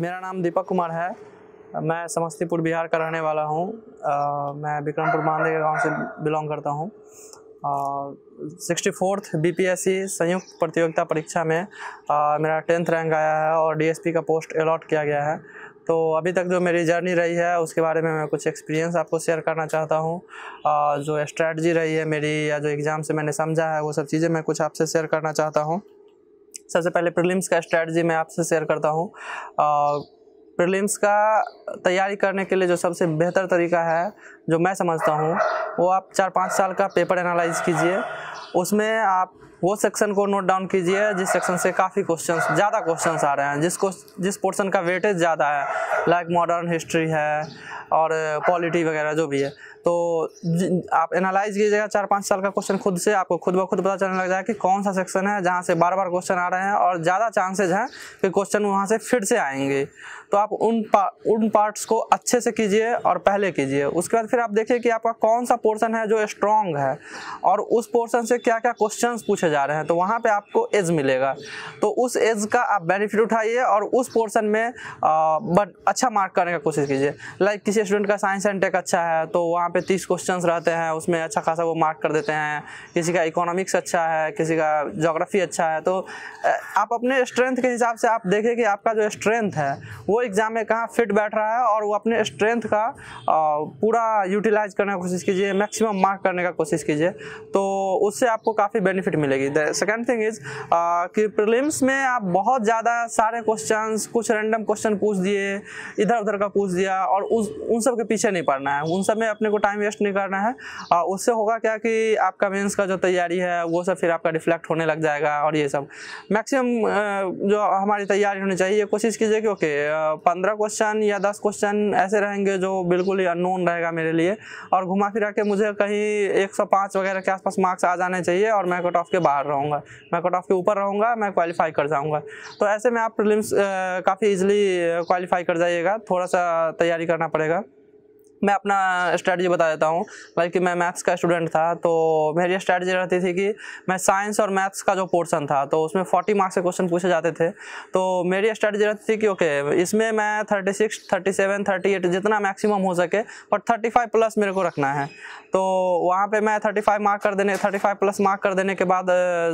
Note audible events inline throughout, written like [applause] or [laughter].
मेरा नाम दीपक कुमार है मैं समस्तीपुर बिहार का रहने वाला हूँ मैं विक्रमपुर मानदे गाँव से बिलोंग करता हूँ सिक्सटी फोर्थ बी संयुक्त प्रतियोगिता परीक्षा में आ, मेरा टेंथ रैंक आया है और डीएसपी का पोस्ट अलॉट किया गया है तो अभी तक जो मेरी जर्नी रही है उसके बारे में मैं कुछ एक्सपीरियंस आपको शेयर करना चाहता हूँ जो स्ट्रैटी रही है मेरी या जो एग्ज़ाम से मैंने समझा है वो सब चीज़ें मैं कुछ आपसे शेयर करना चाहता हूँ सबसे पहले प्रीलिम्स का स्ट्रैटी मैं आपसे शेयर करता हूँ प्रीलिम्स का तैयारी करने के लिए जो सबसे बेहतर तरीका है जो मैं समझता हूँ वो आप चार पाँच साल का पेपर एनालाइज कीजिए उसमें आप वो सेक्शन को नोट डाउन कीजिए जिस सेक्शन से काफ़ी क्वेश्चंस ज़्यादा क्वेश्चंस आ रहे हैं जिस जिस पोर्शन का वेटेज ज़्यादा है लाइक मॉडर्न हिस्ट्री है और पॉलिटी वगैरह जो भी है तो आप एनालाइज कीजिएगा चार पाँच साल का क्वेश्चन खुद से आपको खुद ब खुद पता चलने लग जाएगा कि कौन सा सेक्शन है जहाँ से बार बार क्वेश्चन आ रहे हैं और ज़्यादा चांसेज हैं कि क्वेश्चन वहाँ से फिर से आएंगे तो आप उन पा, उन पार्ट्स को अच्छे से कीजिए और पहले कीजिए उसके बाद फिर आप देखिए कि आपका कौन सा पोर्सन है जो स्ट्रॉन्ग है और उस पोर्सन से क्या क्या क्वेश्चन पूछे जा रहे हैं तो वहाँ पर आपको एज मिलेगा तो उस एज का आप बेनिफिट उठाइए और उस पोर्सन में बट अच्छा मार्क करने का कोशिश कीजिए लाइक किसी स्टूडेंट का साइंस एंड टेक अच्छा है तो वहाँ पे तीस क्वेश्चन रहते हैं उसमें अच्छा खासा वो मार्क कर देते हैं किसी का इकोनॉमिक्स अच्छा है किसी का जोग्राफी अच्छा है तो आप अपने स्ट्रेंथ के हिसाब से आप देखें कि आपका जो स्ट्रेंथ है वो एग्ज़ाम में कहाँ फिट बैठ रहा है और वो अपने स्ट्रेंथ का पूरा यूटिलाइज करने की कोशिश कीजिए मैक्सिमम मार्क करने का कोशिश कीजिए तो उससे आपको काफ़ी बेनिफिट मिलेगी सेकेंड थिंग इज़ कि प्रिलिम्स में आप बहुत ज़्यादा सारे क्वेश्चन कुछ रैंडम क्वेश्चन पूछ दिए इधर उधर का पूछ दिया और उस उन सब के पीछे नहीं पड़ना है उन सब में अपने को टाइम वेस्ट नहीं करना है आ, उससे होगा क्या कि आपका मेंस का जो तैयारी है वो सब फिर आपका रिफ्लेक्ट होने लग जाएगा और ये सब मैक्सिमम जो हमारी तैयारी होनी चाहिए कोशिश कीजिए कि ओके पंद्रह क्वेश्चन या दस क्वेश्चन ऐसे रहेंगे जो बिल्कुल ही अननोन रहेगा मेरे लिए और घुमा फिरा के मुझे कहीं एक सौ पाँच वगैरह के आसपास मार्क्स आ जाने चाहिए और मैं कट ऑफ के बाहर रहूँगा मैं कट ऑफ के ऊपर रहूँगा मैं क्वालिफाई कर जाऊँगा तो ऐसे में आप प्रिलिम्स काफ़ी इजिली क्वालिफाई कर जाइएगा थोड़ा सा तैयारी करना पड़ेगा मैं अपना स्ट्रैटेजी बता देता हूँ लाइक मैं मैथ्स का स्टूडेंट था तो मेरी स्ट्रैटेजी रहती थी कि मैं साइंस और मैथ्स का जो पोर्सन था तो उसमें फोर्टी मार्क्स के क्वेश्चन पूछे जाते थे तो मेरी स्ट्रैटेजी रहती थी कि ओके इसमें मैं thirty six thirty seven thirty eight जितना मैक्सिमम हो सके बट थर्टी फाइव प्लस मेरे को रखना है तो वहाँ पे मैं 35 मार्क कर देने 35 प्लस मार्क कर देने के बाद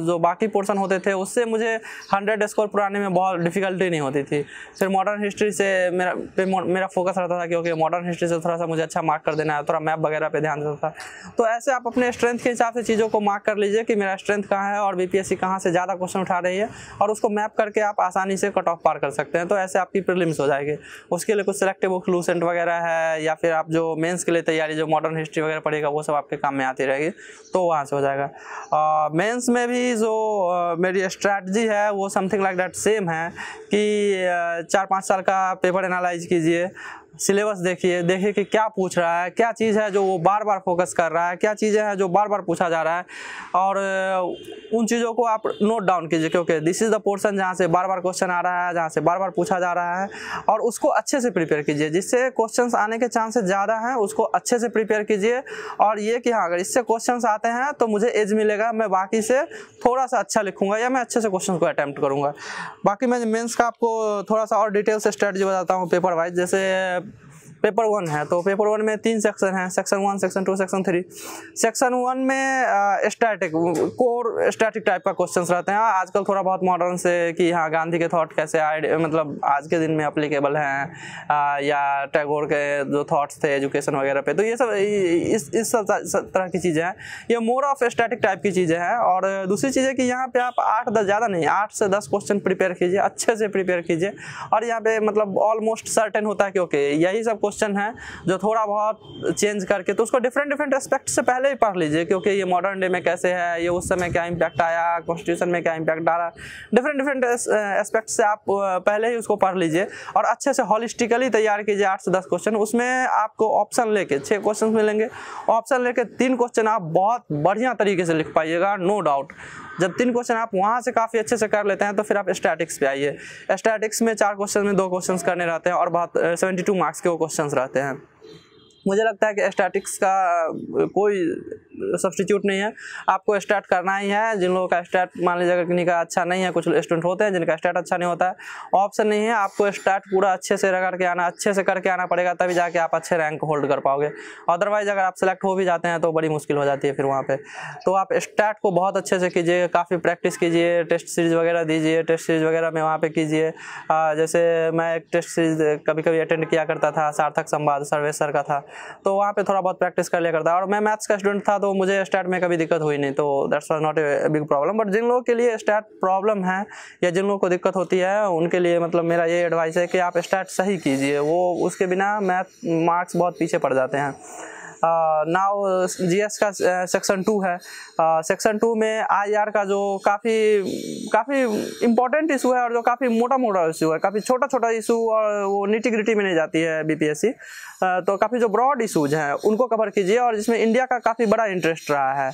जो बाकी पोर्सन होते थे उससे मुझे 100 स्कोर पुराने में बहुत डिफिकल्टी नहीं होती थी फिर मॉडर्न हिस्ट्री से मेरा पे मेरा फोकस रहता था कि ओके मॉडर्न हिस्ट्री से थोड़ा सा मुझे अच्छा मार्क कर देना है थोड़ा मैप वगैरह पर ध्यान देता था तो ऐसे आप अपने स्ट्रेंथ के हिसाब से चीज़ों को मार्क कर लीजिए कि मेरा स्ट्रेंथ कहाँ है और बी पी से ज़्यादा क्वेश्चन उठा रही है और उसको मैप करके आप आसानी से कट ऑफ पार कर सकते हैं तो ऐसे आपकी प्रिलिम्स हो जाएगी उसके लिए कुछ सेलेक्टिव क्लूसेंट वगैरह है या फिर आप जो मेन्स के लिए तैयारी जो मॉडर्न हिस्ट्री वगैरह पढ़ेगा रहेगा वो सब आपके काम में आती रहेगी तो वहाँ से हो जाएगा मेंस में भी जो आ, मेरी स्ट्रैटी है वो समथिंग लाइक डैट सेम है कि uh, चार पाँच साल का पेपर एनालाइज कीजिए सिलेबस देखिए देखिए कि क्या पूछ रहा है क्या चीज़ है जो वो बार बार फोकस कर रहा है क्या चीज़ें हैं जो बार बार पूछा जा रहा है और उन चीज़ों को आप नोट डाउन कीजिए क्योंकि दिस इज़ द पोर्सन जहाँ से बार बार क्वेश्चन आ रहा है जहाँ से बार बार पूछा जा रहा है और उसको अच्छे से प्रिपेयर कीजिए जिससे क्वेश्चन आने के चांसेस ज़्यादा हैं उसको अच्छे से प्रिपेयर कीजिए और ये कि हाँ अगर इससे क्वेश्चन आते हैं तो मुझे एज मिलेगा मैं बाकी से थोड़ा सा अच्छा लिखूंगा या मैं अच्छे से क्वेश्चन को अटैम्प्ट करूँगा बाकी मैं मेन्स का आपको थोड़ा सा और डिटेल से बताता हूँ पेपर वाइज जैसे पेपर वन है तो पेपर वन में तीन सेक्शन है section one section two section three section one में स्टैटिक कोर स्टैटिक टाइप का क्वेश्चन रहते हैं आजकल थोड़ा बहुत मॉडर्न से कि हाँ गांधी के थॉट कैसे आए मतलब आज के दिन में अप्लीकेबल हैं या टैगोर के जो थॉट्स थे एजुकेशन वगैरह पे तो ये सब इस इस तरह की चीज़ें हैं ये मोर ऑफ स्टैटिक टाइप की चीज़ें हैं और दूसरी चीज़ है कि यहाँ पे आप आठ दस ज़्यादा नहीं आठ से दस क्वेश्चन प्रिपेयर कीजिए अच्छे से प्रिपेयर कीजिए और यहाँ पे मतलब ऑलमोस्ट सर्टेन होता है कि ओके यही सब क्वेश्चन है जो थोड़ा बहुत चेंज करके तो उसको डिफरेंट डिफरेंट एस्पेक्ट से पहले ही पढ़ लीजिए क्योंकि ये मॉडर्न डे में कैसे है ये उस समय क्या इम्पैक्ट आया कॉन्स्टिट्यूशन में क्या इम्पैक्ट आ रहा डिफरेंट डिफरेंट एस्पेक्ट से आप uh, पहले ही उसको पढ़ लीजिए और अच्छे से हॉलिस्टिकली तैयार कीजिए आठ से दस क्वेश्चन उसमें आपको ऑप्शन लेके छः क्वेश्चन मिलेंगे ऑप्शन लेके तीन क्वेश्चन आप बहुत बढ़िया तरीके से लिख पाइएगा नो डाउट जब तीन क्वेश्चन आप वहाँ से काफ़ी अच्छे से कर लेते हैं तो फिर आप स्टैटिक्स पे आइए स्टैटिक्स में चार क्वेश्चन में दो क्वेश्चन करने रहते हैं और बहुत सेवेंटी मार्क्स के वो क्वेश्चन रहते हैं मुझे लगता है कि स्टैटिक्स का कोई सब्सटीट्यूट नहीं है आपको स्टार्ट करना ही है जिन लोगों का स्टार्ट मान लीजिए अगर किन्हीं का अच्छा नहीं है कुछ स्टूडेंट होते हैं जिनका स्टार्ट अच्छा नहीं होता है ऑप्शन नहीं है आपको स्टार्ट पूरा अच्छे से करके आना अच्छे से करके आना पड़ेगा तभी जाके आप अच्छे रैंक होल्ड कर पाओगे अदरवाइज अगर आप सेलेक्ट हो भी जाते हैं तो बड़ी मुश्किल हो जाती है फिर वहाँ पर तो आप स्टार्ट को बहुत अच्छे से कीजिए काफ़ी प्रैक्टिस कीजिए टेस्ट सीरीज वगैरह दीजिए टेस्ट सीरीज वगैरह में वहाँ पर कीजिए जैसे मैं एक टेस्ट सीरीज कभी कभी अटेंड किया करता था सार्थक संवाद सर्वेश सर का था तो वहाँ पर थोड़ा बहुत प्रैक्टिस कर लिया करता और मैं मैथ्स का स्टूडेंट था तो तो मुझे स्टार्ट में कभी दिक्कत हुई नहीं तो that's are not a big problem but जिन लोगों के लिए स्टार्ट प्रॉब्लम है या जिन लोगों को दिक्कत होती है उनके लिए मतलब मेरा ये एडवाइस है कि आप स्टार्ट सही कीजिए वो उसके बिना मैथ मार्क्स बहुत पीछे पड़ जाते हैं नाव एस का सेक्शन टू है सेक्शन टू में आई आर का जो काफ़ी काफ़ी इम्पोर्टेंट इशू है और जो काफ़ी मोटा मोटा इशू है काफ़ी छोटा छोटा इशू और वो निटी ग्रिटी में नहीं जाती है बी पी एस सी तो काफ़ी जो ब्रॉड इशूज हैं उनको कवर कीजिए और जिसमें इंडिया का काफ़ी बड़ा इंटरेस्ट रहा है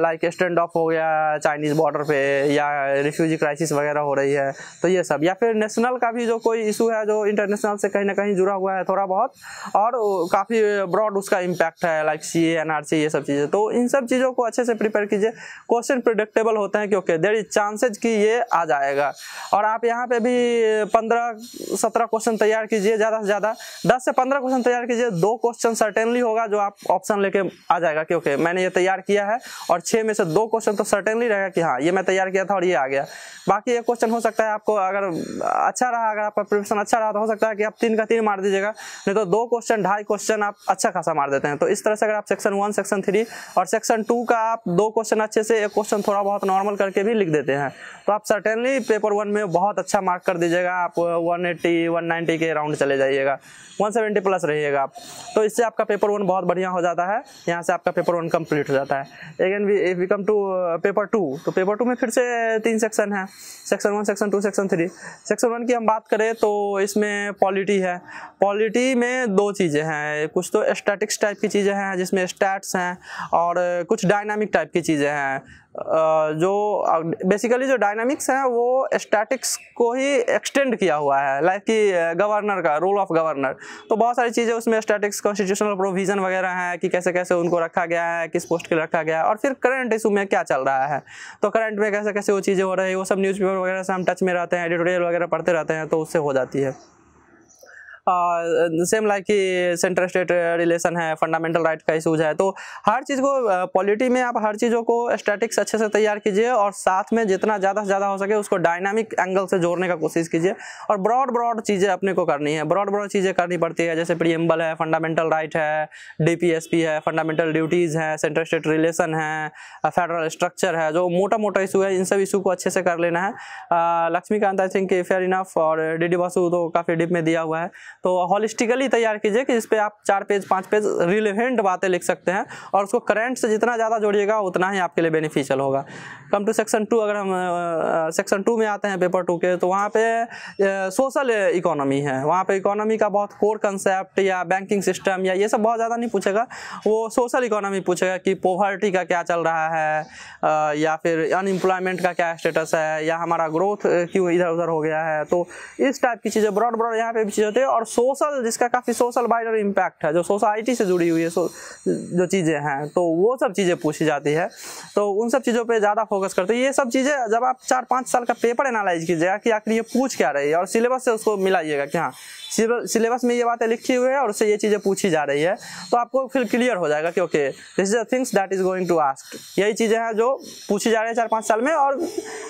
लाइक स्टैंड ऑफ हो गया चाइनीज़ बॉर्डर पे या रिफ्यूजी क्राइसिस वगैरह हो रही है तो ये सब या फिर नेशनल का भी जो कोई इशू है जो इंटरनेशनल से कहीं ना कहीं जुड़ा हुआ है थोड़ा बहुत और काफ़ी ब्रॉड उसका इम्पैक्ट है like C N R C ये सब चीज़ें तो इन सब चीज़ों को अच्छे से प्रिपेयर कीजिए क्वेश्चन प्रिडिक्टेबल होते हैं क्योंकि देर इज चांसेज कि ये आ जाएगा और आप यहाँ पे भी पंद्रह सत्रह क्वेश्चन तैयार कीजिए ज़्यादा से ज़्यादा दस से पंद्रह क्वेश्चन तैयार कीजिए दो क्वेश्चन सर्टेनली होगा जो आप ऑप्शन लेके आ जाएगा कि ओके मैंने ये तैयार किया है और छह में से दो क्वेश्चन तो सर्टेनली रहेगा कि हाँ ये मैं तैयार किया था और ये आ गया बाकी एक क्वेश्चन हो सकता है आपको अगर अच्छा रहा अगर आपका प्रिपरेशन अच्छा रहा तो हो सकता है कि आप तीन का तीन मार दीजिएगा नहीं तो दो क्वेश्चन ढाई क्वेश्चन आप अच्छा खासा मार देते हैं तो इस तरह से अगर आप सेक्शन वन सेक्शन थ्री और सेक्शन टू का आप दो क्वेश्चन अच्छे से एक क्वेश्चन थोड़ा बहुत नॉर्मल करके भी लिख देते हैं तो आप सर्टेनली पेपर वन में बहुत अच्छा मार्क कर दीजिएगा आप वन एट्टी वन के राउंड चले जाइएगा वन सेवेंटी प्लस पास रहिएगा आप तो इससे आपका पेपर वन बहुत बढ़िया हो जाता है यहाँ से आपका पेपर वन कम्प्लीट हो जाता है again if we come to paper two तो पेपर टू में फिर से तीन सेक्शन है section one section two section three section one की हम बात करें तो इसमें पॉलिटी है पॉलिटी में दो चीज़ें हैं कुछ तो स्टैटिक्स टाइप की चीज़ें हैं जिसमें स्टैट्स हैं और कुछ डायनामिक टाइप की चीज़ें हैं जो बेसिकली जो डायनामिक्स हैं वो स्टैटिक्स को ही एक्सटेंड किया हुआ है लाइक कि गवर्नर का रोल ऑफ गवर्नर तो बहुत सारी चीज़ें उसमें स्टैटिक्स कॉन्स्टिट्यूशनल प्रोविज़न वगैरह हैं कि कैसे कैसे उनको रखा गया है किस पोस्ट के लिए रखा गया है और फिर करंट इशू में क्या चल रहा है तो करंट में कैसे कैसे वो चीज़ें हो रही है वो सब न्यूज़पेपर वगैरह से हम टच में रहते हैं एडिटोरियल वगैरह पढ़ते रहते हैं तो उससे हो जाती है सेम लाइक कि सेंट्रल स्टेट रिलेशन है फंडामेंटल राइट का इशूज है तो हर चीज़ को पॉलिटी में आप हर चीज़ों को स्टैटिक्स अच्छे से तैयार कीजिए और साथ में जितना ज़्यादा से ज़्यादा हो सके उसको डायनामिक एंगल से जोड़ने का कोशिश कीजिए और ब्रॉड ब्रॉड चीज़ें अपने को करनी है ब्रॉड ब्रॉड चीज़ें करनी पड़ती है जैसे प्रियम्बल है फंडामेंटल राइट है डी है फंडामेंटल ड्यूटीज़ हैं सेंट्रल स्टेट रिलेशन है फेडरल स्ट्रक्चर है जो मोटा मोटा इशू है इन सब इशू को अच्छे से कर लेना है Laxmikanth I think fair enough और डी डी वासु तो काफ़ी डिप में दिया हुआ है तो हॉलिस्टिकली तैयार कीजिए कि जिस आप चार पेज पाँच पेज रिलेवेंट बातें लिख सकते हैं और उसको करंट से जितना ज़्यादा जोड़िएगा उतना ही आपके लिए बेनिफिशियल होगा कम टू सेक्शन टू अगर हम सेक्शन टू में आते हैं पेपर टू के तो वहाँ पे सोशल इकोनॉमी है वहाँ पे इकोनॉमी का बहुत कोर कंसेप्ट या बैंकिंग सिस्टम या ये सब बहुत ज़्यादा नहीं पूछेगा वो सोशल इकोनॉमी पूछेगा कि पॉवर्टी का क्या चल रहा है या फिर अनएम्प्लॉयमेंट का क्या स्टेटस है या हमारा ग्रोथ क्यों इधर उधर हो गया है तो इस टाइप की चीज़ें ब्रॉड ब्रॉड यहाँ पे भी चीज़ होती है और सोशल जिसका काफ़ी सोशल वाइडर इम्पैक्ट है जो सोसाइटी से जुड़ी हुई है जो चीज़ें हैं तो वो सब चीज़ें पूछी जाती है तो उन सब चीज़ों पर ज़्यादा फोकस करते हैं ये सब चीज़ें जब आप चार पाँच साल का पेपर एनालाइज कीजिएगा कि आखिर ये पूछ क्या रही है और सिलेबस से उसको मिलाइएगा कि हाँ सिलेबस में ये बातें लिखी हुई है और उससे ये चीज़ें पूछी जा रही है तो आपको फिर क्लियर हो जाएगा कि okay this is a things that is going to ask यही चीज़ें हैं जो पूछी जा रही है चार पाँच साल में और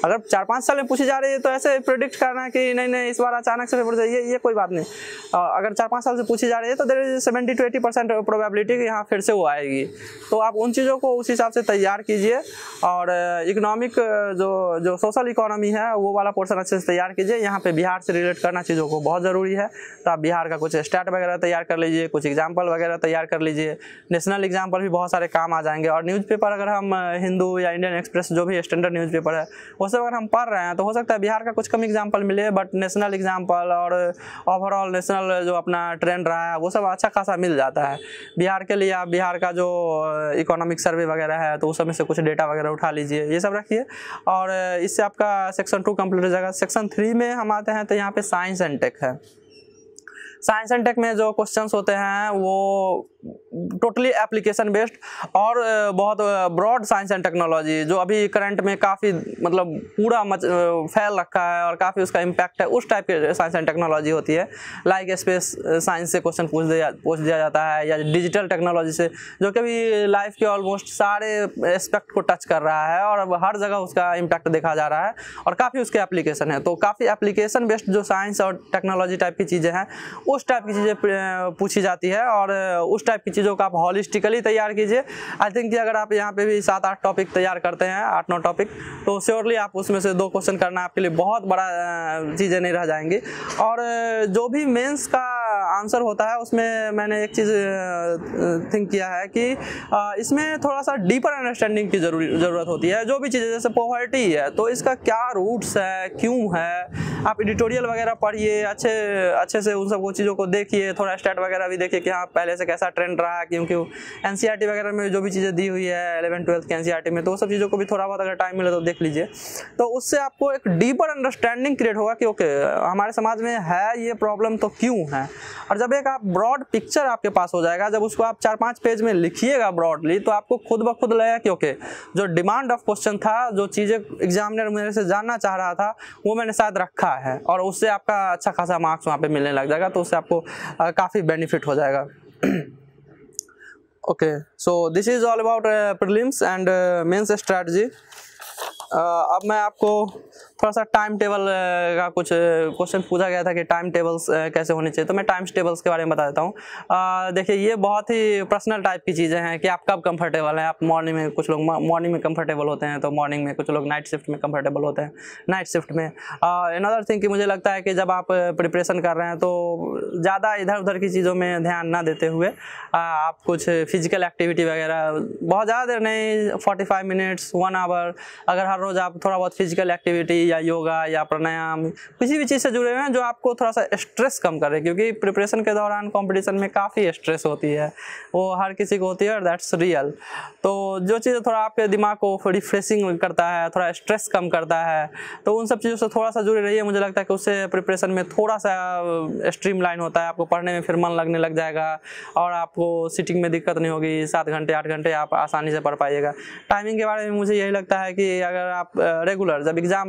अगर चार पाँच साल में पूछी जा रही है तो ऐसे प्रोडिक्ट करना कि नहीं नहीं इस बार अचानक से पेपर चाहिए ये कोई बात नहीं अगर चार पाँच साल से पूछी जा रही है तो there is seventy two eighty percent probability यहाँ फिर से वो आएगी तो आप उन चीज़ों को उस हिसाब से तैयार कीजिए और इकोनॉमिक uh, uh, जो जो सोशल इकोनॉमी है वो वाला पोर्सन अच्छे से तैयार कीजिए यहाँ पर बिहार से रिलेट करना चीज़ों को बहुत ज़रूरी है तो आप बिहार का कुछ स्टेट वगैरह तैयार कर लीजिए कुछ एग्जाम्पल वगैरह तैयार कर लीजिए नेशनल एग्जाम्पल भी बहुत सारे काम आ जाएंगे और न्यूज़पेपर अगर हम हिंदू uh, या इंडियन एक्सप्रेस जो भी स्टैंडर्ड न्यूज़पेपर है वो सब अगर हम पढ़ रहे हैं तो हो सकता है बिहार का कुछ कम एग्जाम्पल मिले बट नेशनल एग्जाम्पल और ओवरऑल नेशनल नेशनल जो अपना ट्रेंड रहा है वो सब अच्छा खासा मिल जाता है बिहार के लिए आप बिहार का जो इकोनॉमिक सर्वे वगैरह है तो उस समय से कुछ डेटा वगैरह उठा लीजिए ये सब रखिए और इससे आपका सेक्शन टू कम्प्लीट हो जाएगा सेक्शन थ्री में हम आते हैं तो यहाँ पे साइंस एंड टेक है साइंस एंड टेक में जो क्वेश्चन होते हैं वो टोटली एप्लीकेशन बेस्ड और बहुत ब्रॉड साइंस एंड टेक्नोलॉजी जो अभी करंट में काफ़ी मतलब पूरा मच फैल रखा है और काफ़ी उसका इम्पैक्ट है उस टाइप के साइंस एंड टेक्नोलॉजी होती है लाइक स्पेस साइंस से क्वेश्चन पूछ दिया पूछ दिया जाता है या डिजिटल टेक्नोलॉजी से जो कि अभी लाइफ के ऑलमोस्ट सारे एस्पेक्ट को टच कर रहा है और अब हर जगह उसका इम्पैक्ट देखा जा रहा है और काफ़ी उसके एप्लीकेशन है तो काफ़ी एप्लीकेशन बेस्ड जो साइंस और टेक्नोलॉजी टाइप की चीज़ें हैं उस टाइप की चीज़ें पूछी जाती है और उस टाइप की चीज़ों को आप हॉलिस्टिकली तैयार कीजिए आई थिंक कि अगर आप यहाँ पे भी सात आठ टॉपिक तैयार करते हैं आठ नौ टॉपिक तो श्योरली आप उसमें से दो क्वेश्चन करना आपके लिए बहुत बड़ा चीज़ें नहीं रह जाएंगी और जो भी मेन्स का आंसर होता है उसमें मैंने एक चीज़ थिंक किया है कि इसमें थोड़ा सा डीपर अंडरस्टैंडिंग की ज़रूरत होती है जो भी चीज़ें जैसे पॉवर्टी है तो इसका क्या रूट्स है क्यों है आप एडिटोरियल वगैरह पढ़िए अच्छे अच्छे से उन सब चीज़ों को देखिए थोड़ा स्टेट वगैरह भी देखिए कि हाँ पहले से कैसा ट्रेंड रहा क्योंकि एन e वगैरह में जो भी चीज़ें दी हुई है एलेवन ट्वेल्थ के एन में तो सब चीज़ों को भी थोड़ा बहुत अगर टाइम मिले तो देख लीजिए तो उससे आपको एक डीपर अंडरस्टैंडिंग क्रिएट होगा कि ओके हमारे समाज में है ये प्रॉब्लम तो क्यों है और जब एक आप ब्रॉड पिक्चर आपके पास हो जाएगा जब उसको आप चार पाँच पेज में लिखिएगा ब्रॉडली तो आपको खुद ब खुद लगेगा कि ओके जो डिमांड ऑफ क्वेश्चन था जो चीज़ें एग्जामिनर मेरे से जानना चाह रहा था वो मैंने शायद रखा है और उससे आपका अच्छा खासा मार्क्स वहाँ पे मिलने लग जाएगा तो उससे आपको काफ़ी बेनिफिट हो जाएगा [clears throat] okay so this is all about uh, prelims and uh, mains strategy uh, अब मैं आपको थोड़ा सा टाइम टेबल का कुछ क्वेश्चन पूछा गया था कि टाइम टेबल्स कैसे होने चाहिए तो मैं टाइम टेबल्स के बारे में बता देता हूँ देखिए ये बहुत ही पर्सनल टाइप की चीज़ें हैं कि आप कब कंफर्टेबल हैं आप मॉर्निंग में कुछ लोग मॉर्निंग में कंफर्टेबल होते हैं तो मॉर्निंग में कुछ लोग नाइट शिफ्ट में कंफर्टेबल होते हैं नाइट शिफ्ट में अनदर थिंग कि मुझे लगता है कि जब आप प्रिपरेशन कर रहे हैं तो ज़्यादा इधर उधर की चीज़ों में ध्यान ना देते हुए आप कुछ फिजिकल एक्टिविटी वगैरह बहुत ज़्यादा देर नहीं forty five minutes one hour अगर हर रोज़ आप थोड़ा बहुत फिजिकल एक्टिविटी या योगा या प्राणायाम किसी भी चीज़ से जुड़े हुए हैं जो आपको थोड़ा सा स्ट्रेस कम करे क्योंकि प्रिपरेशन के दौरान कंपटीशन में काफ़ी स्ट्रेस होती है वो हर किसी को होती है और दैट्स रियल तो जो चीज़ें थोड़ा आपके दिमाग को रिफ्रेशिंग करता है थोड़ा स्ट्रेस कम करता है तो उन सब चीज़ों से थोड़ा सा जुड़े रहिए मुझे लगता है कि उससे प्रिपरेशन में थोड़ा सा स्ट्रीम लाइन होता है आपको पढ़ने में फिर मन लगने लग जाएगा और आपको सिटिंग में दिक्कत नहीं होगी सात घंटे आठ घंटे आप आसानी से पढ़ पाइएगा टाइमिंग के बारे में मुझे यही लगता है कि अगर आप रेगुलर जब एग्ज़ाम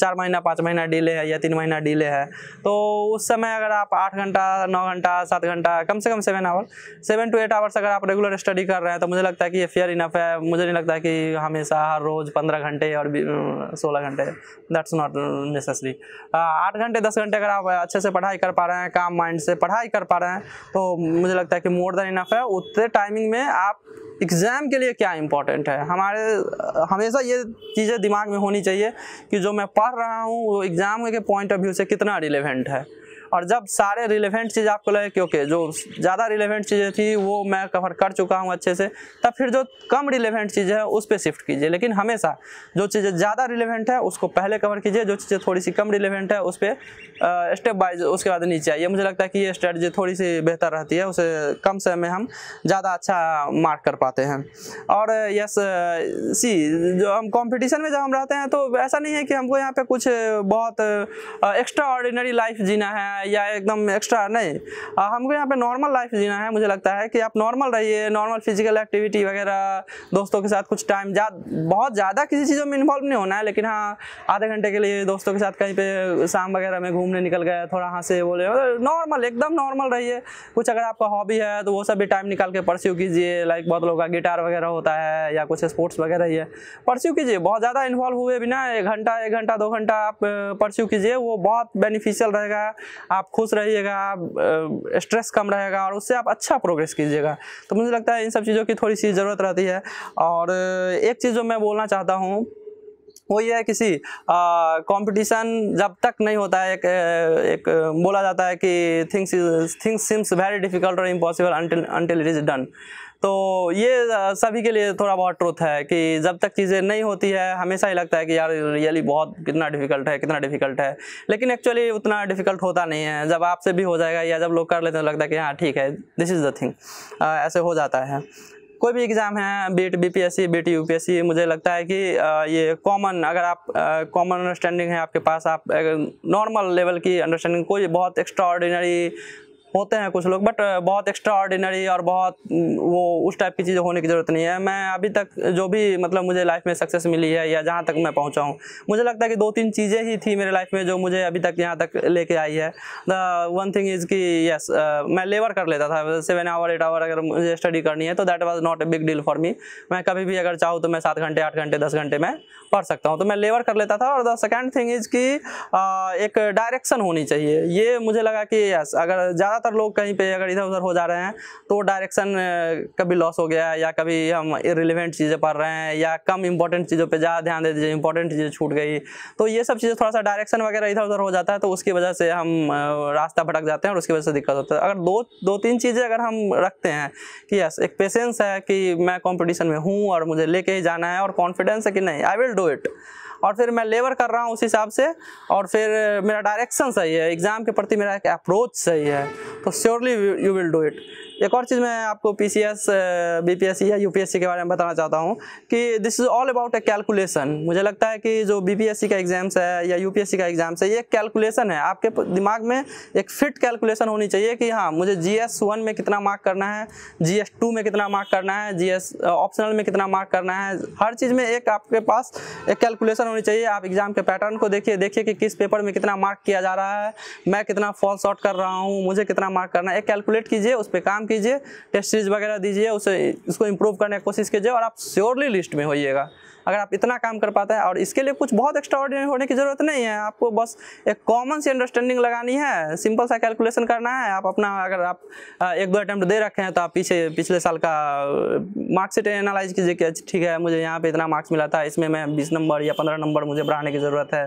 चार महीना पाँच महीना डीले है या तीन महीना डीले है तो उस समय अगर आप आठ घंटा नौ घंटा सात घंटा कम से कम seven hour seven to eight hours अगर आप रेगुलर स्टडी कर रहे हैं तो मुझे लगता है कि ये फेयर इनफ है मुझे नहीं लगता कि हमेशा हर रोज़ पंद्रह घंटे और सोलह घंटे दैट्स नॉट नेसेसरी आठ घंटे दस घंटे अगर आप अच्छे से पढ़ाई कर पा रहे हैं काम माइंड से पढ़ाई कर पा रहे हैं तो मुझे लगता है कि मोर देन इनफ है उतने टाइमिंग में आप एग्ज़ाम के लिए क्या इंपॉर्टेंट है हमारे हमेशा ये चीज़ें दिमाग में होनी चाहिए कि जो मैं पढ़ रहा हूँ वो एग्जाम के पॉइंट ऑफ व्यू से कितना रिलेवेंट है और जब सारे रिलेवेंट चीज़ आपको लगे कि ओके जो ज़्यादा रिलेवेंट चीज़ें थी वो मैं कवर कर चुका हूँ अच्छे से तब फिर जो कम रिलेवेंट चीज़ें हैं उस पर शिफ्ट कीजिए लेकिन हमेशा जो चीज़ें ज़्यादा रिलेवेंट है उसको पहले कवर कीजिए जो चीज़ें थोड़ी सी कम रिलेवेंट है उस पर स्टेप बाइज उसके बाद नीचे आइए मुझे लगता है कि ये स्ट्रेटजी थोड़ी सी बेहतर रहती है उसे कम समय में हम ज़्यादा अच्छा मार्क कर पाते हैं और यस सी जो हम कंपटीशन में जब हम रहते हैं तो ऐसा नहीं है कि हमको यहाँ पे कुछ बहुत एक्स्ट्रा ऑर्डिनरी लाइफ जीना है है या एकदम एक्स्ट्रा नहीं आ, हमको यहाँ पे नॉर्मल लाइफ जीना है मुझे लगता है कि आप नॉर्मल रहिए नॉर्मल फिजिकल एक्टिविटी वगैरह दोस्तों के साथ कुछ टाइम जा बहुत ज़्यादा किसी चीज़ों में इन्वॉल्व नहीं होना है लेकिन हाँ आधे घंटे के लिए दोस्तों के साथ कहीं पर शाम वगैरह में घूमने निकल गए थोड़ा हाँ से बोले नॉर्मल एकदम नॉर्मल रहिए कुछ अगर आपका हॉबी है तो वो सब भी टाइम निकाल के परस्यू कीजिए लाइक बहुत लोग का गिटार वगैरह होता है या कुछ स्पोर्ट्स वगैरह ही है परस्यू कीजिए बहुत ज़्यादा इन्वॉल्व हुए बिना एक घंटा एक घंटा दो घंटा आप परस्यू कीजिए वो बहुत बेनिफिशियल रहेगा आप खुश रहिएगा आप स्ट्रेस कम रहेगा और उससे आप अच्छा प्रोग्रेस कीजिएगा तो मुझे लगता है इन सब चीज़ों की थोड़ी सी ज़रूरत रहती है और एक चीज़ जो मैं बोलना चाहता हूँ वो ये है किसी कंपटीशन जब तक नहीं होता है एक एक बोला जाता है कि things things seems very difficult और impossible until it is done तो ये सभी के लिए थोड़ा बहुत ट्रुथ है कि जब तक चीज़ें नहीं होती है हमेशा ही लगता है कि यार रियली बहुत कितना डिफिकल्ट है कितना डिफिकल्ट है लेकिन एक्चुअली उतना डिफिकल्ट होता नहीं है जब आपसे भी हो जाएगा या जब लोग कर लेते हैं लगता है कि हाँ ठीक है दिस इज़ द थिंग ऐसे हो जाता है कोई भी एग्ज़ाम है बीट बीपीएससी बीट यूपीएससी मुझे लगता है कि ये कॉमन अगर आप कॉमन अंडरस्टैंडिंग है आपके पास आप नॉर्मल लेवल की अंडरस्टैंडिंग कोई बहुत एक्स्ट्रा होते हैं कुछ लोग बट बहुत एक्स्ट्रा ऑर्डिनरी और बहुत वो उस टाइप की चीज़ें होने की ज़रूरत नहीं है मैं अभी तक जो भी मतलब मुझे लाइफ में सक्सेस मिली है या जहाँ तक मैं पहुँचा हूँ मुझे लगता है कि दो तीन चीज़ें ही थी मेरे लाइफ में जो मुझे अभी तक यहाँ तक लेके आई है द वन थिंग इज़ कि यस मैं लेबर कर लेता था सेवन आवर एट आवर अगर मुझे स्टडी करनी है तो that was not a big deal for me मैं कभी भी अगर चाहूँ तो मैं सात घंटे आठ घंटे दस घंटे में पढ़ सकता हूँ तो मैं लेबर कर लेता था और द सेकेंड थिंग इज़ कि एक डायरेक्शन होनी चाहिए ये मुझे लगा कि यस अगर ज़्यादा ज़्यादातर लोग कहीं पे अगर इधर उधर हो जा रहे हैं तो डायरेक्शन कभी लॉस हो गया या कभी हम इरिलीवेंट चीज़ें पढ़ रहे हैं या कम इंपॉर्टेंट चीज़ों पर ज़्यादा ध्यान दे दीजिए इंपॉर्टेंट चीज़ें छूट गई तो ये सब चीज़ें थोड़ा सा डायरेक्शन वगैरह इधर उधर हो जाता है तो उसकी वजह से हम रास्ता भटक जाते हैं और उसकी वजह से दिक्कत होता है अगर दो दो तीन चीज़ें अगर हम रखते हैं कि यस एक पेशेंस है कि मैं कॉम्पिटिशन में हूँ और मुझे लेके ही जाना है और कॉन्फिडेंस है कि नहीं आई विल डू इट और फिर मैं लेबर कर रहा हूँ उस हिसाब से और फिर मेरा डायरेक्शन सही है एग्ज़ाम के प्रति मेरा एक अप्रोच सही है तो surely you will do it एक और चीज़ मैं आपको P C S B P S C या यू पी एस सी के बारे में बताना चाहता हूँ कि this is all about a calculation मुझे लगता है कि जो बी पी एस सी का एग्ज़ाम्स है या यू पी एस सी का एग्ज़ाम्स है ये कैलकुलेसन है आपके दिमाग में एक फिट कैलकुलेसन होनी चाहिए कि हाँ मुझे जी एस वन में कितना मार्क करना है जी एस टू में कितना मार्क करना है जी एस ऑप्शनल में कितना मार्क करना है हर चीज़ में एक आपके पास एक कैलकुलेसन होनी चाहिए आप एग्ज़ाम के पैटर्न को देखिए देखिए कि किस पेपर में कितना मार्क किया जा रहा है मैं कितना फॉल शॉर्ट कर रहा हूँ मुझे कितना मार्क करना है एक कैलकुलेट कीजिए उस पर काम कीजिए टेस्ट सीरीज वगैरह दीजिए उसे इसको इम्प्रूव करने की कोशिश कीजिए और आप श्योरली लिस्ट में होइएगा अगर आप इतना काम कर पाते हैं और इसके लिए कुछ बहुत एक्स्ट्रा ऑर्डिनरी होने की ज़रूरत नहीं है आपको बस एक कॉमन सी अंडरस्टैंडिंग लगानी है सिंपल सा कैलकुलेशन करना है आप अपना अगर आप एक दो अटैम्प्ट दे रखे हैं तो आप पीछे पिछले साल का मार्कशीट एनालाइज कीजिए कि अच्छा, ठीक है मुझे यहाँ पर इतना मार्क्स मिला था इसमें मैं बीस नंबर या पंद्रह नंबर मुझे बढ़ाने की ज़रूरत है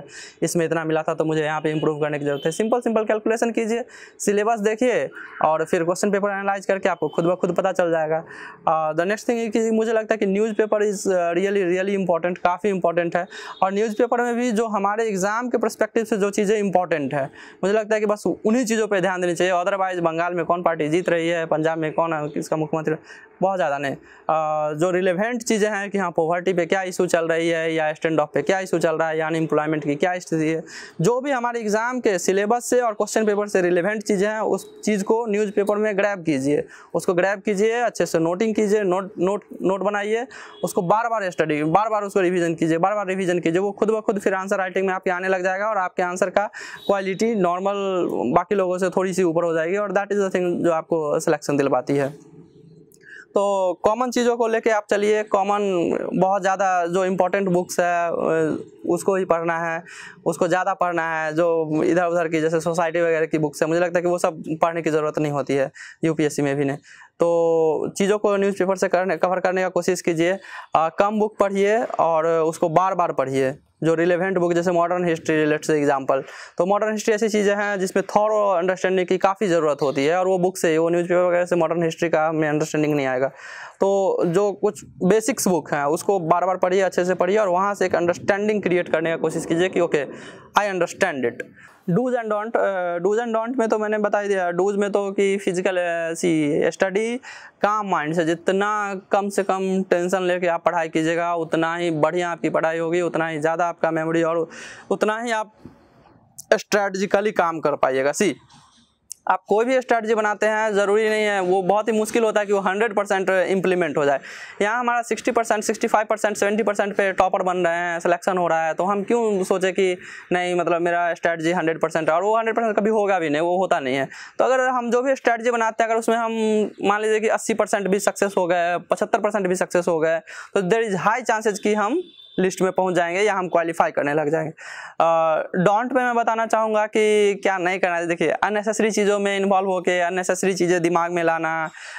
इसमें इतना मिला था तो मुझे यहाँ पर इंप्रूव करने की ज़रूरत है सिंपल सिंपल कैलकुलेशन कीजिए सिलेबस देखिए और फिर क्वेश्चन पेपर एनालाइज करके आपको खुद ब खुद पता चल जाएगा द नेक्स्ट थिंग मुझे लगता है कि newspaper is really really important important काफ़ी इंपॉर्टेंट है और न्यूज़पेपर में भी जो हमारे एग्ज़ाम के प्रस्पेक्टिव से जो चीज़ें इंपॉर्टेंट है मुझे लगता है कि बस उन्हीं चीज़ों पर ध्यान देनी चाहिए अदरवाइज बंगाल में कौन पार्टी जीत रही है पंजाब में कौन है किसका मुख्यमंत्री बहुत ज़्यादा नहीं जो रिलेवेंट चीज़ें हैं कि हाँ पॉवर्टी पे क्या इशू चल रही है या स्टैंड ऑफ पे क्या इशू चल रहा है या अनएम्प्लॉयमेंट की क्या स्थिति है जो भी हमारे एग्ज़ाम के सिलेबस से और क्वेश्चन पेपर से रिलेवेंट चीज़ें हैं उस चीज़ को न्यूज़पेपर में ग्रैब कीजिए उसको ग्रैब कीजिए अच्छे से नोटिंग कीजिए नोट नोट नोट बनाइए उसको बार बार स्टडी बार बार उसको रिविजन कीजिए बार बार रिविजन कीजिए वो खुद ब खुद फिर आंसर राइटिंग में आपके आने लग जाएगा और आपके आंसर का क्वालिटी नॉर्मल बाकी लोगों से थोड़ी सी ऊपर हो जाएगी और दैट इज़ द थिंग जो आपको सिलेक्शन दिलवाती है तो कॉमन चीज़ों को लेके आप चलिए कॉमन बहुत ज़्यादा जो इम्पोर्टेंट बुक्स है उसको ही पढ़ना है उसको ज़्यादा पढ़ना है जो इधर उधर की जैसे सोसाइटी वगैरह की बुक्स है मुझे लगता है कि वो सब पढ़ने की ज़रूरत नहीं होती है यूपीएससी में भी नहीं तो चीज़ों को न्यूज़पेपर से करने कवर करने का कोशिश कीजिए कम बुक पढ़िए और उसको बार बार पढ़िए जो रिलेवेंट बुक जैसे मॉडर्न हिस्ट्री से एग्जाम्पल तो मॉडर्न हिस्ट्री ऐसी चीज़ें हैं जिसमें थॉर अंडरस्टैंडिंग की काफ़ी ज़रूरत होती है और वो बुक से वो न्यूज़पेपर वगैरह से मॉडर्न हिस्ट्री का हमें अंडरस्टैंडिंग नहीं आएगा तो जो कुछ बेसिक्स बुक हैं उसको बार बार पढ़िए अच्छे से पढ़िए और वहाँ से एक अंडरस्टैंडिंग क्रिएट करने का कोशिश कीजिए कि okay I understand it do's and don't do's and don't में तो मैंने बताई दिया डूज में तो कि फिजिकल uh, सी स्टडी काम माइंड से जितना कम से कम टेंशन लेके आप पढ़ाई कीजिएगा उतना ही बढ़िया आपकी पढ़ाई होगी उतना ही ज़्यादा आपका मेमोरी और उतना ही आप स्ट्रेटजिकली काम कर पाइएगा सी आप कोई भी स्ट्रैटी बनाते हैं ज़रूरी नहीं है वो बहुत ही मुश्किल होता है कि वो हंड्रेड परसेंट इम्प्लीमेंट हो जाए यहाँ हमारा sixty percent sixty five percent seventy percent पे टॉपर बन रहे हैं सिलेक्शन हो रहा है तो हम क्यों सोचे कि नहीं मतलब मेरा स्ट्रैटी हंड्रेड परसेंट है और वो हंड्रेड परसेंट कभी होगा भी नहीं वो होता नहीं है तो अगर हम जो भी स्ट्रैटी बनाते हैं अगर उसमें हम मान लीजिए कि अस्सी भी सक्सेस हो गए पचहत्तर भी सक्सेस हो गए तो देर इज़ हाई चांसेज कि हम लिस्ट में पहुंच जाएंगे या हम क्वालिफाई करने लग जाएंगे डोंट में मैं बताना चाहूँगा कि क्या नहीं करना चाहिए देखिए अननेसेसरी चीज़ों में इन्वॉल्व होकर अननेसेसरी चीज़ें दिमाग में लाना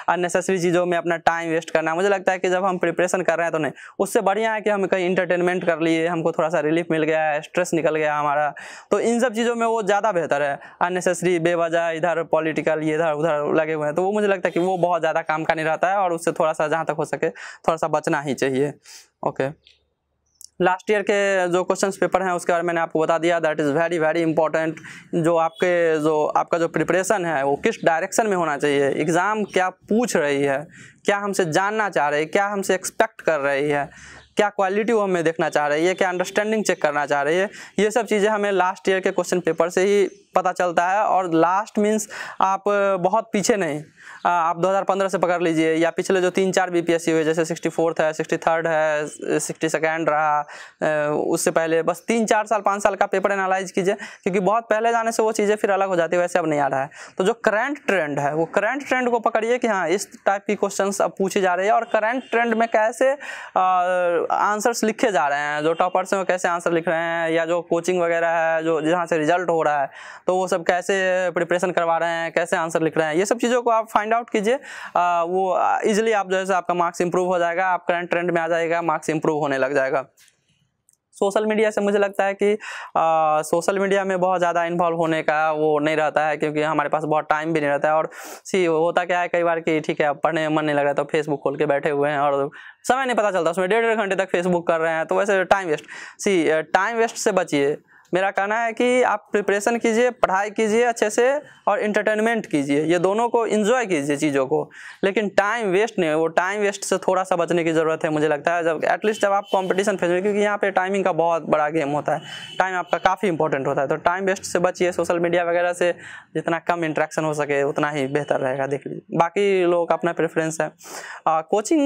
अननेसेसरी चीज़ों में अपना टाइम वेस्ट करना मुझे लगता है कि जब हम प्रिपरेशन कर रहे हैं तो नहीं उससे बढ़िया है कि हम कहीं इंटरटेनमेंट कर लिए हमको थोड़ा सा रिलीफ मिल गया है स्ट्रेस निकल गया हमारा तो इन सब चीज़ों में वो ज़्यादा बेहतर है अननेसेसरी बेवजह इधर पॉलिटिकल इधर उधर लगे हुए हैं तो वो मुझे लगता है कि वो बहुत ज़्यादा काम का नहीं रहता है और उससे थोड़ा सा जहाँ तक हो सके थोड़ा सा बचना ही चाहिए ओके okay. लास्ट ईयर के जो क्वेश्चन पेपर हैं उसके बारे में मैंने आपको बता दिया that is very very important जो आपके जो आपका जो प्रिपरेशन है वो किस डायरेक्शन में होना चाहिए एग्ज़ाम क्या पूछ रही है क्या हमसे जानना चाह रही है क्या हमसे एक्सपेक्ट कर रही है क्या क्वालिटी वो हमें देखना चाह रही है क्या अंडरस्टैंडिंग चेक करना चाह रही है ये सब चीज़ें हमें लास्ट ईयर के क्वेश्चन पेपर से ही पता चलता है और लास्ट मीन्स आप बहुत पीछे नहीं हाँ, आप 2015 से पकड़ लीजिए या पिछले जो तीन चार बीपीएससी हुए जैसे सिक्सटी फोर्थ है सिक्सटी थर्ड है सिक्सटी सेकेंड रहा उससे पहले बस तीन चार साल पाँच साल का पेपर एनालाइज कीजिए क्योंकि बहुत पहले जाने से वो चीज़ें फिर अलग हो जाती है वैसे अब नहीं आ रहा है तो जो करंट ट्रेंड है वो करंट ट्रेंड को पकड़िए कि हाँ इस टाइप की क्वेश्चन अब पूछे जा रहे हैं और करंट ट्रेंड में कैसे आंसर्स लिखे जा रहे हैं जो टॉपर्स हैं वो कैसे आंसर लिख रहे हैं या जो कोचिंग वगैरह है जो जहाँ से रिजल्ट हो रहा है तो वो सब कैसे प्रिपरेशन करवा रहे हैं कैसे आंसर लिख रहे हैं ये सब चीज़ों को आप फाइंड फाइंड आउट कीजिए वो इजिली आप जो है आपका मार्क्स इंप्रूव हो जाएगा आप करंट ट्रेंड में आ जाएगा मार्क्स इंप्रूव होने लग जाएगा सोशल मीडिया से मुझे लगता है कि सोशल मीडिया में बहुत ज़्यादा इन्वॉल्व होने का वो नहीं रहता है क्योंकि हमारे पास बहुत टाइम भी नहीं रहता है और सी होता क्या है कई बार कि ठीक है पढ़ने में मन नहीं लग रहा तो फेसबुक खोल के बैठे हुए हैं और समय नहीं पता चलता उसमें डेढ़ डेढ़ घंटे तक फेसबुक कर रहे हैं तो वैसे टाइम वेस्ट सी टाइम वेस्ट से बचिए मेरा कहना है कि आप प्रिपरेशन कीजिए पढ़ाई कीजिए अच्छे से और इंटरटेनमेंट कीजिए ये दोनों को इन्जॉय कीजिए चीज़ों को लेकिन टाइम वेस्ट नहीं वो टाइम वेस्ट से थोड़ा सा बचने की ज़रूरत है मुझे लगता है जब एटलीस्ट जब आप कॉम्पिटिशन फेज क्योंकि यहाँ पर टाइमिंग का बहुत बड़ा गेम होता है टाइम आपका काफ़ी इंपॉर्टेंट होता है तो टाइम वेस्ट से बचिए सोशल मीडिया वगैरह से जितना कम इंट्रैक्शन हो सके उतना ही बेहतर रहेगा देख लीजिए बाकी लोगों का अपना प्रेफरेंस है आ, कोचिंग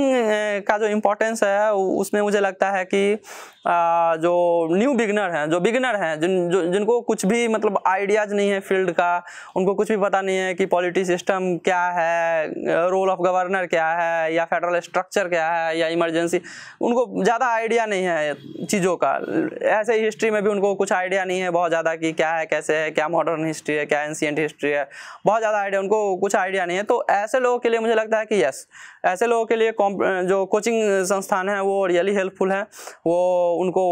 का जो इम्पोर्टेंस है उसमें मुझे लगता है कि आ, जो न्यू बिगनर हैं जो बिगनर हैं हैं जिन जो जिनको कुछ भी मतलब आइडियाज़ नहीं है फील्ड का उनको कुछ भी पता नहीं है कि पॉलिटी सिस्टम क्या है रोल ऑफ गवर्नर क्या है या फेडरल स्ट्रक्चर क्या है या इमरजेंसी उनको ज़्यादा आइडिया नहीं है चीज़ों का ऐसे ही हिस्ट्री में भी उनको कुछ आइडिया नहीं है बहुत ज़्यादा कि क्या है कैसे है क्या मॉडर्न हिस्ट्री है क्या एंशियंट हिस्ट्री है बहुत ज़्यादा आइडिया उनको कुछ आइडिया नहीं है तो ऐसे लोगों के लिए मुझे लगता है कि यस ऐसे लोगों के लिए जो कोचिंग संस्थान है वो रियली हेल्पफुल है वो उनको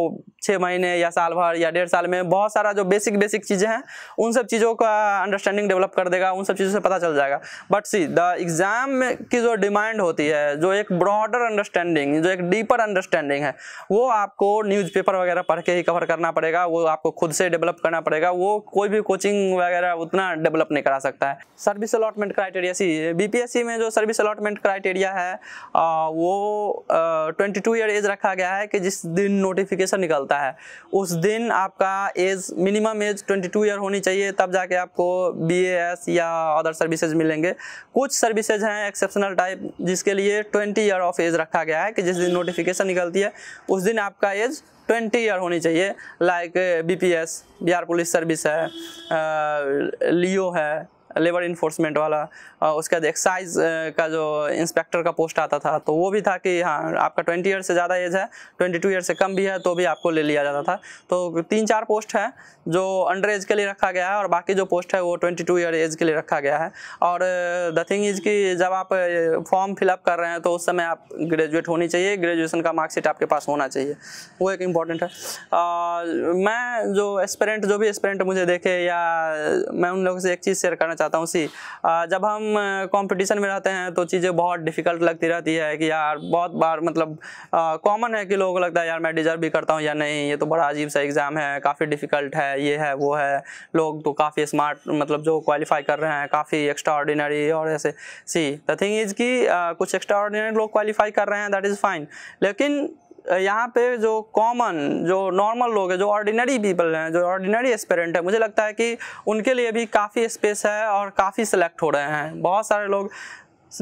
छः महीने या साल भर या डेढ़ साल में में बहुत सारा जो बेसिक बेसिक चीज़ें हैं उन सब चीज़ों का अंडरस्टैंडिंग डेवलप कर देगा उन सब चीज़ों से पता चल जाएगा बट सी द एग्ज़ाम की जो डिमांड होती है जो एक ब्रॉडर अंडरस्टैंडिंग जो एक डीपर अंडरस्टैंडिंग है वो आपको न्यूज़पेपर वगैरह पढ़ के ही कवर करना पड़ेगा वो आपको खुद से डेवलप करना पड़ेगा वो कोई भी कोचिंग वगैरह उतना डेवलप नहीं करा सकता है service allotment criteria C B में जो सर्विस अलॉटमेंट क्राइटेरिया है वो ट्वेंटी टू ईयर एज रखा गया है कि जिस दिन नोटिफिकेशन निकलता है उस दिन आपका या एज मिनिमम एज 22 ईयर होनी चाहिए तब जाके आपको बीएएस या अदर सर्विसेज मिलेंगे कुछ सर्विसेज हैं एक्सेप्शनल टाइप जिसके लिए 20 ईयर ऑफ एज रखा गया है कि जिस दिन नोटिफिकेशन निकलती है उस दिन आपका एज 20 ईयर होनी चाहिए like BPS Bihar police service है लियो uh, e है लेबर इन्फोर्समेंट वाला उसके बाद एक्साइज का जो इंस्पेक्टर का पोस्ट आता था तो वो भी था कि हाँ आपका ट्वेंटी ईयर से ज़्यादा एज है ट्वेंटी टू ईयर से कम भी है तो भी आपको ले लिया जाता था तो तीन चार पोस्ट हैं जो अंडर एज के लिए रखा गया है और बाकी जो पोस्ट है वो ट्वेंटी टू ईयर एज के लिए रखा गया है और द थिंग इज़ कि जब आप फॉर्म फिलअप कर रहे हैं तो उस समय आप ग्रेजुएट होनी चाहिए ग्रेजुएशन का मार्कशीट आपके पास होना चाहिए वो एक इम्पॉर्टेंट है आ, मैं जो एक्सपेरेंट जो भी एस्पेरेंट मुझे देखे या मैं उन लोगों से एक चीज़ शेयर करना चाहता हूँ सी जब हम हम कंपटीशन में रहते हैं तो चीज़ें बहुत डिफिकल्ट लगती रहती है कि यार बहुत बार मतलब कॉमन है कि लोगों को लगता है यार मैं डिजर्व भी करता हूँ या नहीं ये तो बड़ा अजीब सा एग्ज़ाम है काफ़ी डिफिकल्ट है ये है वो है लोग तो काफ़ी स्मार्ट मतलब जो क्वालिफाई कर रहे हैं काफ़ी एक्स्ट्रा ऑर्डिनरी और ऐसे सी द थिंग इज़ कि कुछ एक्स्ट्रा ऑर्डिनरी लोग क्वालिफाई कर रहे हैं दैट इज़ फाइन लेकिन यहाँ पे जो कॉमन जो नॉर्मल लोग हैं जो ऑर्डिनरी पीपल हैं जो ऑर्डिनरी एस्पेरेंट है मुझे लगता है कि उनके लिए भी काफ़ी स्पेस है और काफ़ी सेलेक्ट हो रहे हैं बहुत सारे लोग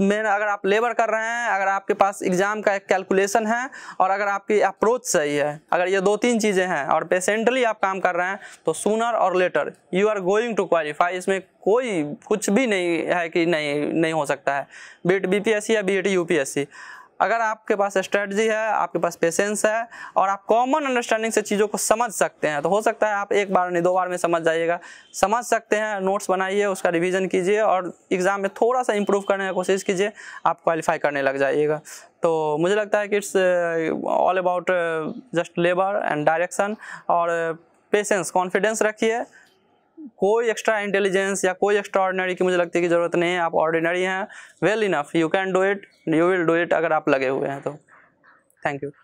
मेन अगर आप लेबर कर रहे हैं अगर आपके पास एग्ज़ाम का एक कैलकुलेशन है और अगर आपकी अप्रोच सही है अगर ये दो तीन चीज़ें हैं और पेशेंटली आप काम कर रहे हैं तो सूनर और later you are going to qualify इसमें कोई कुछ भी नहीं है कि नहीं नहीं हो सकता है be it B P S C या be it U P S C अगर आपके पास स्ट्रेटजी है आपके पास पेशेंस है और आप कॉमन अंडरस्टैंडिंग से चीज़ों को समझ सकते हैं तो हो सकता है आप एक बार नहीं दो बार में समझ जाइएगा समझ सकते हैं नोट्स बनाइए उसका रिवीजन कीजिए और एग्ज़ाम में थोड़ा सा इम्प्रूव करने की कोशिश कीजिए आप क्वालिफाई करने लग जाइएगा तो मुझे लगता है कि it's all about just labour and direction और पेशेंस uh, कॉन्फिडेंस रखिए कोई एक्स्ट्रा इंटेलिजेंस या कोई एक्स्ट्रा ऑर्डिनरी की मुझे लगती है कि ज़रूरत नहीं है आप ऑर्डिनरी हैं well enough you can do it you will do it अगर आप लगे हुए हैं तो थैंक यू